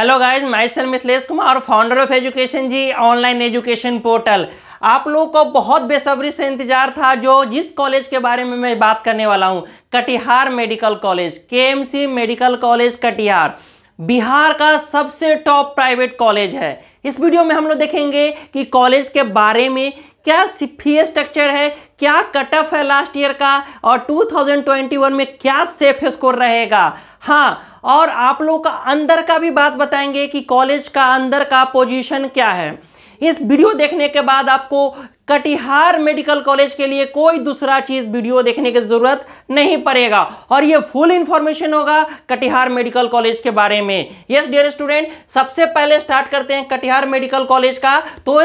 hello guys मैं sir Mithilesh Kumar founder of education G online education portal आप लोगों को बहुत बेसब्री से इंतजार था जो जिस कॉलेज के बारे में मैं बात करने वाला हूँ Katihar medical college KMC medical college Katihar Bihar का सबसे टॉप प्राइवेट कॉलेज है इस वीडियो में हम लोग देखेंगे कि कॉलेज के बारे में क्या फी स्ट्रक्चर है क्या कट ऑफ है लास्ट ईयर का और 2021 में क्या सेफ स्कोर रहेगा हाँ और आप लोग का अंदर का भी बात बताएंगे कि कॉलेज का अंदर का पोजीशन क्या है इस वीडियो देखने के बाद आपको कटिहार मेडिकल कॉलेज के लिए कोई दूसरा चीज़ वीडियो देखने की ज़रूरत नहीं पड़ेगा और ये फुल इन्फॉर्मेशन होगा कटिहार मेडिकल कॉलेज के बारे में यस डियर स्टूडेंट सबसे पहले स्टार्ट करते हैं कटिहार मेडिकल कॉलेज का तो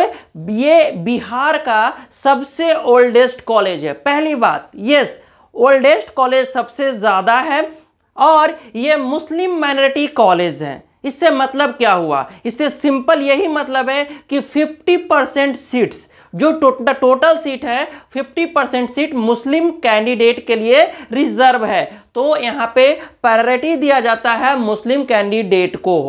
ये बिहार का सबसे ओल्डेस्ट कॉलेज है पहली बात यस ओल्डेस्ट कॉलेज सबसे ज़्यादा है और ये मुस्लिम माइनॉरिटी कॉलेज हैं इससे मतलब क्या हुआ इससे सिंपल यही मतलब है कि 50 परसेंट सीट्स जो टोटल टोटल सीट है 50 परसेंट सीट मुस्लिम कैंडिडेट के लिए रिजर्व है तो यहाँ पे प्रायोरिटी दिया जाता है मुस्लिम कैंडिडेट को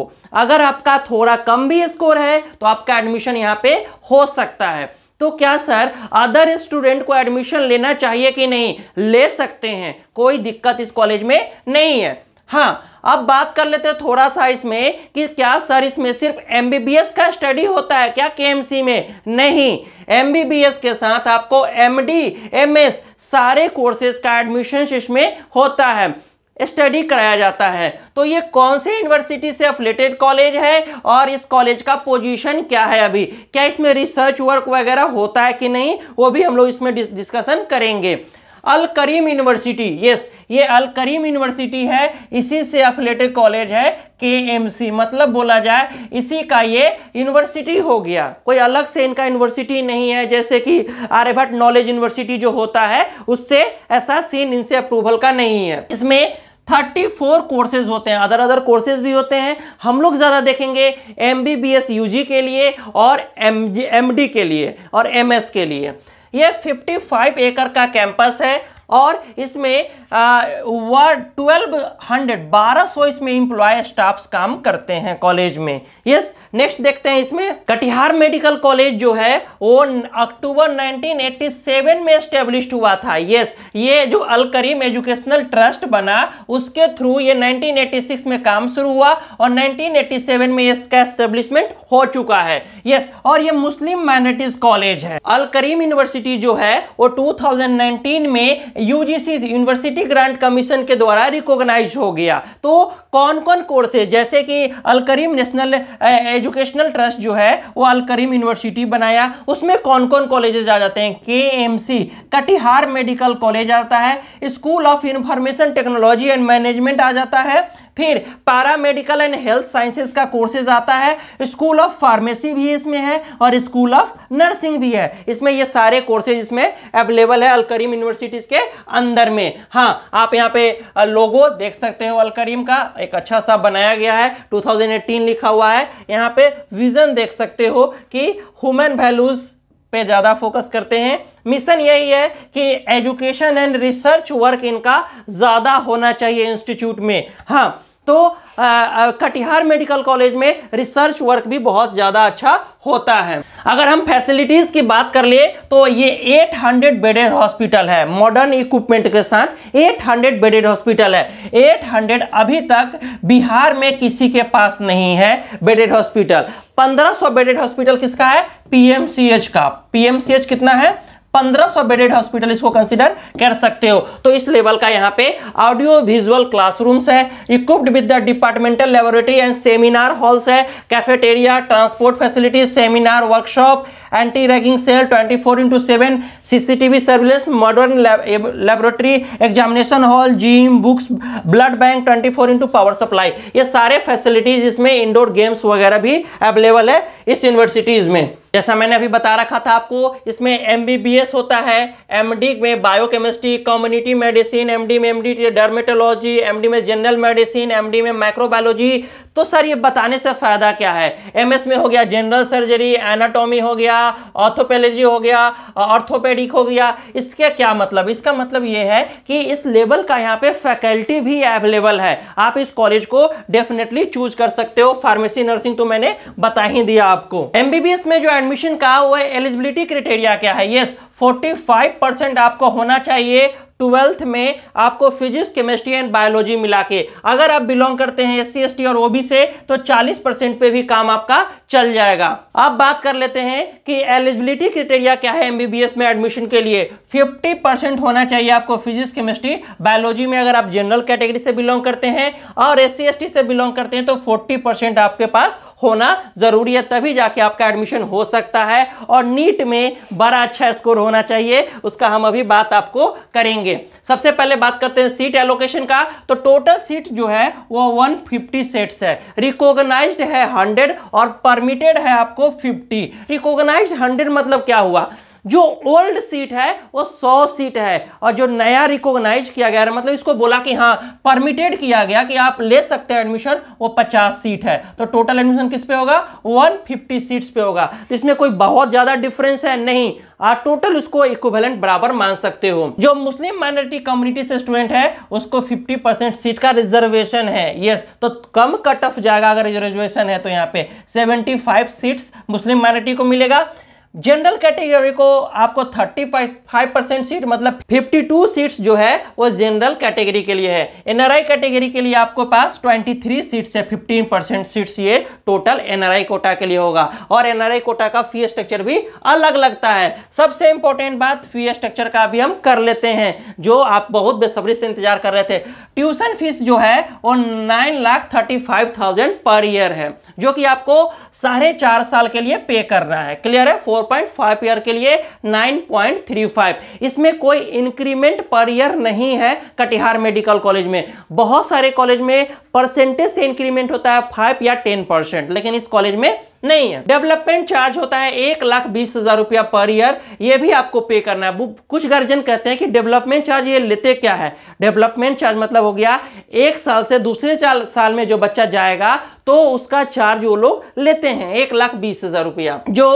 अगर आपका थोड़ा कम भी स्कोर है तो आपका एडमिशन यहाँ पे हो सकता है तो क्या सर अदर स्टूडेंट को एडमिशन लेना चाहिए कि नहीं ले सकते हैं कोई दिक्कत इस कॉलेज में नहीं है हाँ अब बात कर लेते हैं थोड़ा सा इसमें कि क्या सर इसमें सिर्फ एमबीबीएस का स्टडी होता है क्या केएमसी में नहीं एमबीबीएस के साथ आपको एमडी एमएस सारे कोर्सेज का एडमिशन इसमें होता है स्टडी कराया जाता है तो ये कौन से यूनिवर्सिटी से अफिलेटेड कॉलेज है और इस कॉलेज का पोजीशन क्या है अभी क्या इसमें रिसर्च वर्क वगैरह होता है कि नहीं वो भी हम लोग इसमें डिस्कशन करेंगे अल करीम यूनिवर्सिटी यस ये अल करीम यूनिवर्सिटी है इसी से अफिलेटेड कॉलेज है के मतलब बोला जाए इसी का ये यूनिवर्सिटी हो गया कोई अलग से इनका यूनिवर्सिटी नहीं है जैसे कि आर्यभट्ट नॉलेज यूनिवर्सिटी जो होता है उससे ऐसा सीन इनसे अप्रूवल का नहीं है इसमें थर्टी फोर कोर्सेज होते हैं अदर अदर कोर्सेज भी होते हैं हम लोग ज़्यादा देखेंगे M B B S U G के लिए और एम जी एम डी के लिए और एम एस के लिए यह फिफ्टी फाइव एकड़ का कैंपस है और इसमें वह ट्वेल्व हंड्रेड बारह सौ इसमें इम्प्लॉय स्टाफ्स काम करते हैं कॉलेज में यस yes, नेक्स्ट देखते हैं इसमें कटिहार मेडिकल कॉलेज जो है वो अक्टूबर 1987 में स्टेब्लिश हुआ था यस ये जो अल करीम एजुकेशनल ट्रस्ट बना उसके थ्रू ये 1986 में काम शुरू हुआ और 1987 में इसका एस्टेब्लिशमेंट हो चुका है यस और ये मुस्लिम माइनॉरिटीज कॉलेज है अल करीम यूनिवर्सिटी जो है वो टू में यू यूनिवर्सिटी ग्रांट कमीशन के द्वारा रिकोगनाइज हो गया तो कौन कौन कोर्सेज जैसे कि Al Karim national educational trust जो है वो अलकरीम यूनिवर्सिटी बनाया उसमें कौन कौन कॉलेजेस आ जाते हैं K M C Katihar medical college आता है school of information technology and management आ जाता है फिर para medical and health sciences का कोर्सेज आता है स्कूल ऑफ फार्मेसी भी इसमें है और स्कूल ऑफ नर्सिंग भी है इसमें ये सारे कोर्सेज इसमें अवेलेबल है अलकरीम यूनिवर्सिटीज के अंदर में हाँ आप यहाँ पे लोगो देख सकते हो अलकरीम का एक अच्छा सा बनाया गया है 2018 लिखा हुआ है यहाँ पे विजन देख सकते हो कि ह्यूमन वैल्यूज पे ज़्यादा फोकस करते हैं मिशन यही है कि एजुकेशन एंड रिसर्च वर्क इनका ज़्यादा होना चाहिए इंस्टीट्यूट में हाँ तो कटिहार मेडिकल कॉलेज में रिसर्च वर्क भी बहुत ज़्यादा अच्छा होता है अगर हम फैसिलिटीज़ की बात कर लिए तो ये 800 बेडेड हॉस्पिटल है मॉडर्न इक्विपमेंट के साथ 800 बेडेड हॉस्पिटल है 800 अभी तक बिहार में किसी के पास नहीं है बेडेड हॉस्पिटल 1500 बेडेड हॉस्पिटल किसका है पीएमसीएच का पीएमसीएच कितना है 1500 बेडेड हॉस्पिटल इसको कंसिडर कर सकते हो तो इस लेवल का यहाँ पे ऑडियो विजुअल क्लासरूम्स है equipped with the departmental laboratory and seminar halls है cafeteria transport facilities seminar workshop anti ragging cell 24 four into seven वी surveillance modern laboratory examination hall gym books blood bank 24 four into power supply ये सारे facilities इसमें indoor games वगैरह भी available है इस universities में जैसा मैंने अभी बता रखा था आपको इसमें एम होता है एम में बायोकेमिस्ट्री कम्युनिटी मेडिसिन एम में एम डर्मेटोलॉजी एम में जनरल मेडिसिन एम में माइक्रोबायोलॉजी तो सर ये बताने से फ़ायदा क्या है एम में हो गया जनरल सर्जरी एनाटॉमी हो गया ऑर्थोपेलोजी हो गया ऑर्थोपेडिक हो गया इसका क्या मतलब इसका मतलब ये है कि इस लेवल का यहाँ पे फैकल्टी भी अवेलेबल है आप इस कॉलेज को डेफिनेटली चूज कर सकते हो फार्मेसी नर्सिंग तो मैंने बता ही दिया आपको एम में जो एडमिशन का वो एलिजिबिलिटी क्राइटेरिया क्या है यस 45 परसेंट आपको होना चाहिए ट्वेल्थ में आपको फिजिक्स केमिस्ट्री एंड बायोलॉजी मिला के अगर आप बिलोंग करते हैं एस सी और ओबी से तो 40 परसेंट पे भी काम आपका चल जाएगा अब बात कर लेते हैं कि एलिजिबिलिटी क्रिटेरिया क्या है एमबीबीएस में एडमिशन के लिए 50 परसेंट होना चाहिए आपको फिजिक्स केमिस्ट्री बायोलॉजी में अगर आप जनरल कैटेगरी से बिलोंग करते हैं और एस सी से बिलोंग करते हैं तो फोर्टी आपके पास होना ज़रूरी है तभी जाके आपका एडमिशन हो सकता है और नीट में बड़ा अच्छा स्कोर होना चाहिए उसका हम अभी बात आपको करेंगे सबसे पहले बात करते हैं सीट एलोकेशन का तो टोटल सीट जो है वो 150 सेट्स है रिकोगनाइज है 100 और परमिटेड है आपको 50 रिकोगनाइज 100 मतलब क्या हुआ जो ओल्ड सीट है वो 100 सीट है और जो नया रिकॉग्नाइज किया गया है मतलब इसको बोला कि हाँ परमिटेड किया गया कि आप ले सकते हैं एडमिशन वो 50 सीट है तो टोटल एडमिशन किस पे होगा 150 सीट्स पे होगा तो इसमें कोई बहुत ज़्यादा डिफरेंस है नहीं आप टोटल उसको इक्विवेलेंट बराबर मान सकते हो जो मुस्लिम माइनॉरिटी कम्युनिटी से स्टूडेंट है उसको 50 परसेंट सीट का रिजर्वेशन है यस तो कम कट ऑफ जाएगा अगर रिजर्वेशन है तो यहाँ पे 75 सीट्स मुस्लिम माइनॉरिटी को मिलेगा जनरल कैटेगरी को आपको 35 फाइव परसेंट सीट मतलब 52 सीट्स जो है वो जनरल कैटेगरी के लिए है एनआरआई कैटेगरी के लिए आपको पास 23 सीट्स है 15 परसेंट सीट्स ये टोटल एनआरआई कोटा के लिए होगा और एनआरआई कोटा का फी स्ट्रक्चर भी अलग लगता है सबसे इंपॉर्टेंट बात फी स्ट्रक्चर का भी हम कर लेते हैं जो आप बहुत बेसब्री से इंतजार कर रहे थे ट्यूशन फीस जो है वो nine lakh thirty five thousand per year है जो कि आपको साढ़े चार साल के लिए पे करना है क्लियर है फोर 4.5 ईयर के लिए 9.35 इसमें कोई इंक्रीमेंट पर ईयर नहीं है कटिहार मेडिकल कॉलेज में बहुत सारे कॉलेज में परसेंटेज से इंक्रीमेंट होता है फाइव या टेन परसेंट लेकिन इस कॉलेज में नहीं है डेवलपमेंट चार्ज होता है एक लाख बीस हजार रुपया पर ईयर ये भी आपको पे करना है कुछ गार्जियन कहते हैं कि डेवलपमेंट चार्ज ये लेते क्या है डेवलपमेंट चार्ज मतलब हो गया एक साल से दूसरे साल में जो बच्चा जाएगा तो उसका चार्ज वो लोग लेते हैं एक लाख बीस हजार रुपया जो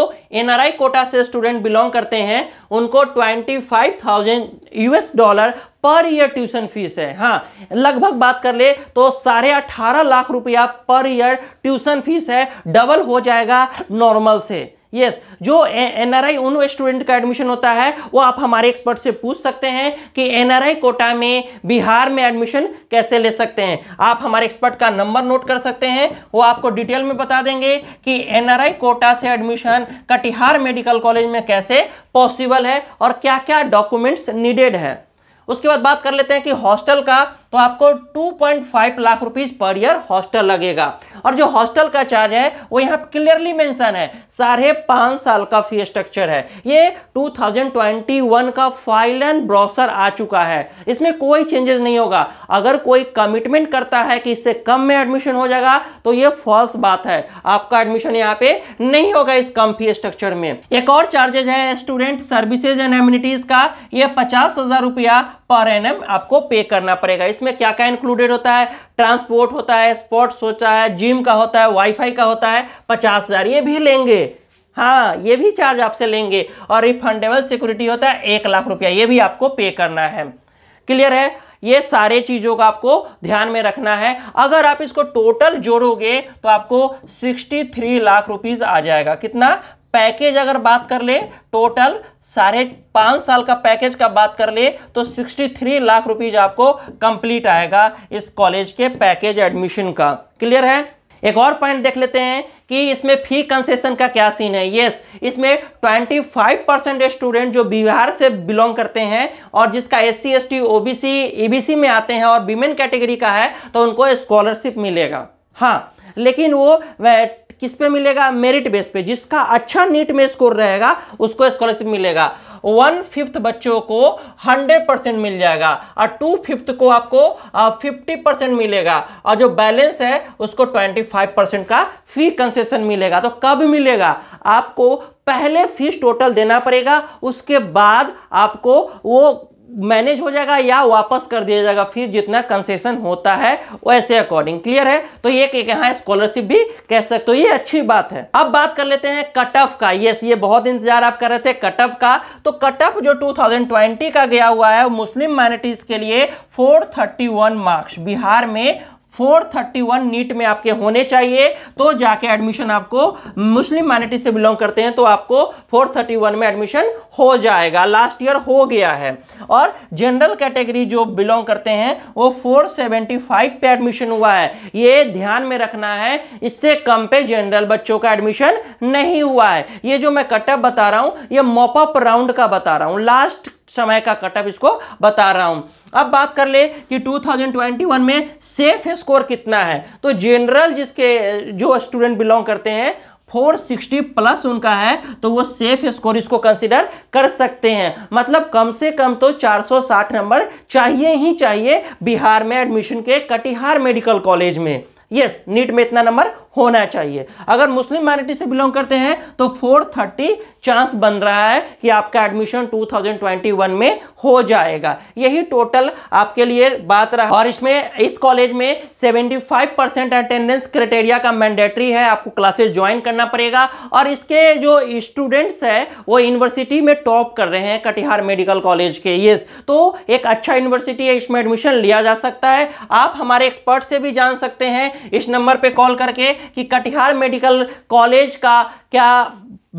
एनआरआई कोटा से स्टूडेंट बिलोंग करते हैं उनको twenty five thousand US dollar per year tuition fees है हाँ लगभग बात कर ले तो साढ़े अठारह लाख रुपया पर ईयर ट्यूशन फीस है डबल हो जाएगा नॉर्मल से यस yes, जो एनआरआई उन स्टूडेंट का एडमिशन होता है वो आप हमारे एक्सपर्ट से पूछ सकते हैं कि एनआरआई कोटा में बिहार में एडमिशन कैसे ले सकते हैं आप हमारे एक्सपर्ट का नंबर नोट कर सकते हैं वो आपको डिटेल में बता देंगे कि एनआरआई कोटा से एडमिशन कटिहार मेडिकल कॉलेज में कैसे पॉसिबल है और क्या क्या डॉक्यूमेंट्स नीडेड है उसके बाद बात कर लेते हैं कि हॉस्टल का तो आपको 2.5 lakh rupees per year hostel लगेगा और जो हॉस्टल का चार्ज है वो यहाँ क्लियरली मेंशन है साढ़े पाँच साल का फी स्ट्रक्चर है ये 2021 का फाइल एंड ब्राउसर आ चुका है इसमें कोई चेंजेस नहीं होगा अगर कोई कमिटमेंट करता है कि इससे कम में एडमिशन हो जाएगा तो ये फॉल्स बात है आपका एडमिशन यहाँ पे नहीं होगा इस कम फी स्ट्रक्चर में एक और चार्जेज है स्टूडेंट सर्विसेज एंड एम्यूनिटीज का ये पचास हजार रुपया पर एन आपको पे करना पड़ेगा इसमें क्या क्या इंक्लूडेड होता है ट्रांसपोर्ट होता है स्पोर्ट्स होता है जिम का होता है वाईफाई का होता है पचास हज़ार ये भी लेंगे हाँ ये भी चार्ज आपसे लेंगे और रिफंडेबल सिक्योरिटी होता है एक लाख रुपया ये भी आपको पे करना है क्लियर है ये सारे चीज़ों का आपको ध्यान में रखना है अगर आप इसको टोटल जोड़ोगे तो आपको 63 लाख रुपीस आ जाएगा कितना पैकेज अगर बात कर ले टोटल साढ़े पाँच साल का पैकेज का बात कर ले तो 63 लाख रुपीज आपको कंप्लीट आएगा इस कॉलेज के पैकेज एडमिशन का क्लियर है एक और पॉइंट देख लेते हैं कि इसमें फी कंसेशन का क्या सीन है यस इसमें 25 परसेंट स्टूडेंट जो बिहार से बिलोंग करते हैं और जिसका S C S T O B C B C में आते हैं और विमेन कैटेगरी का है तो उनको स्कॉलरशिप मिलेगा हाँ लेकिन वो किस पे मिलेगा मेरिट बेस पे जिसका अच्छा नीट में स्कोर रहेगा उसको स्कॉलरशिप मिलेगा वन फिफ्थ बच्चों को हंड्रेड परसेंट मिल जाएगा और टू फिफ्थ को आपको फिफ्टी परसेंट मिलेगा और जो बैलेंस है उसको ट्वेंटी फाइव परसेंट का फी कंसेशन मिलेगा तो कब मिलेगा आपको पहले फीस टोटल देना पड़ेगा उसके बाद आपको वो मैनेज हो जाएगा या वापस कर दिया जाएगा फीस जितना कंसेशन होता है वैसे अकॉर्डिंग क्लियर है तो ये एक यहाँ स्कॉलरशिप भी कह सकते हो ये अच्छी बात है अब बात कर लेते हैं कट ऑफ का यस ये बहुत इंतजार आप कर रहे थे कट ऑफ का तो कट ऑफ जो 2020 का गया हुआ है मुस्लिम माइनॉरिटीज के लिए 431 मार्क्स बिहार में 431 नीट में आपके होने चाहिए तो जाके एडमिशन आपको मुस्लिम माइनॉरिटी से बिलोंग करते हैं तो आपको 431 में एडमिशन हो जाएगा लास्ट ईयर हो गया है और जनरल कैटेगरी जो बिलोंग करते हैं वो 475 पे एडमिशन हुआ है ये ध्यान में रखना है इससे कम पे जनरल बच्चों का एडमिशन नहीं हुआ है ये जो मैं कटअप बता रहा हूँ ये मॉपअप राउंड का बता रहा हूँ लास्ट समय का कटअप इसको बता रहा हूं अब बात कर ले कि 2021 में सेफ स्कोर कितना है तो जनरल जिसके जो स्टूडेंट बिलोंग करते हैं 460 प्लस उनका है तो वो सेफ स्कोर इसको कंसिडर कर सकते हैं मतलब कम से कम तो 460 नंबर चाहिए ही चाहिए बिहार में एडमिशन के कटिहार मेडिकल कॉलेज में यस yes, नीट में इतना नंबर होना चाहिए अगर मुस्लिम माइनॉरिटी से बिलोंग करते हैं तो 430 चांस बन रहा है कि आपका एडमिशन 2021 में हो जाएगा यही टोटल आपके लिए बात रहा और इसमें इस कॉलेज में 75 परसेंट अटेंडेंस क्राइटेरिया का मैंडेटरी है आपको क्लासेस ज्वाइन करना पड़ेगा और इसके जो स्टूडेंट्स है वो यूनिवर्सिटी में टॉप कर रहे हैं कटिहार मेडिकल कॉलेज के ये तो एक अच्छा यूनिवर्सिटी है इसमें एडमिशन लिया जा सकता है आप हमारे एक्सपर्ट से भी जान सकते हैं इस नंबर पर कॉल करके कि कटिहार मेडिकल कॉलेज का क्या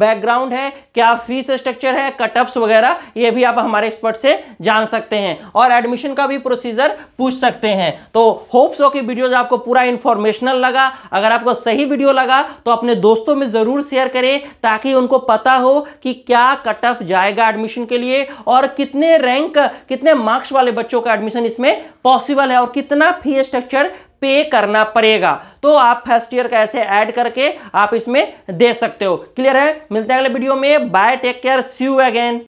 बैकग्राउंड है क्या फीस स्ट्रक्चर है कटअप्स वगैरह ये भी आप हमारे एक्सपर्ट से जान सकते हैं और एडमिशन का भी प्रोसीजर पूछ सकते हैं तो होप्स हो कि वीडियोज आपको पूरा इन्फॉर्मेशनल लगा अगर आपको सही वीडियो लगा तो अपने दोस्तों में ज़रूर शेयर करें ताकि उनको पता हो कि क्या कटअप जाएगा एडमिशन के लिए और कितने रैंक कितने मार्क्स वाले बच्चों का एडमिशन इसमें पॉसिबल है और कितना फी स्ट्रक्चर पे करना पड़ेगा तो आप फर्स्ट ईयर का ऐसे ऐड करके आप इसमें दे सकते हो क्लियर है मिलते हैं अगले वीडियो में bye take care see you again